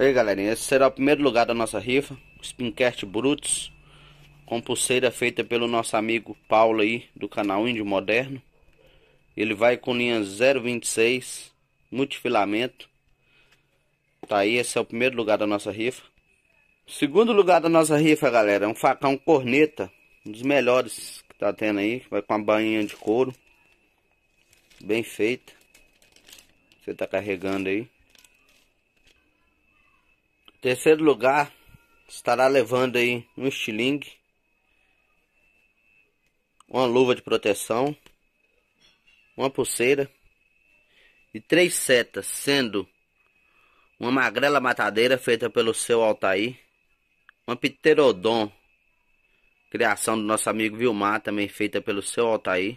E aí galerinha, esse será o primeiro lugar da nossa rifa Spincast Brutus Com pulseira feita pelo nosso amigo Paulo aí Do canal Índio Moderno Ele vai com linha 026 Multifilamento Tá aí, esse é o primeiro lugar da nossa rifa Segundo lugar da nossa rifa galera É um facão corneta Um dos melhores que tá tendo aí Vai com uma bainha de couro Bem feita Você tá carregando aí Terceiro lugar, estará levando aí um estilingue, uma luva de proteção, uma pulseira e três setas, sendo uma magrela matadeira feita pelo seu Altair, uma pterodon, criação do nosso amigo Vilmar, também feita pelo seu Altair,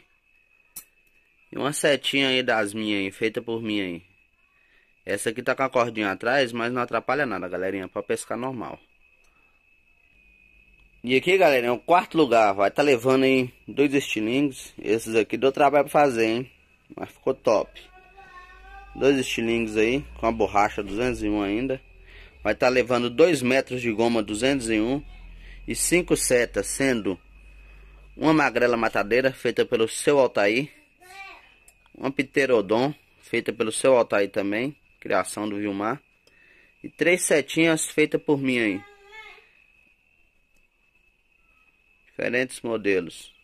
e uma setinha aí das minhas aí, feita por mim aí. Essa aqui tá com a cordinha atrás, mas não atrapalha nada, galerinha, pra pescar normal. E aqui, galerinha, o é quarto lugar, vai tá levando aí dois estilingues. Esses aqui deu trabalho pra fazer, hein? Mas ficou top. Dois estilingues aí, com a borracha 201 ainda. Vai tá levando dois metros de goma 201 e cinco setas, sendo uma magrela matadeira feita pelo seu Altair, uma pterodon feita pelo seu Altair também, Criação do Vilmar. E três setinhas feitas por mim aí. Diferentes modelos.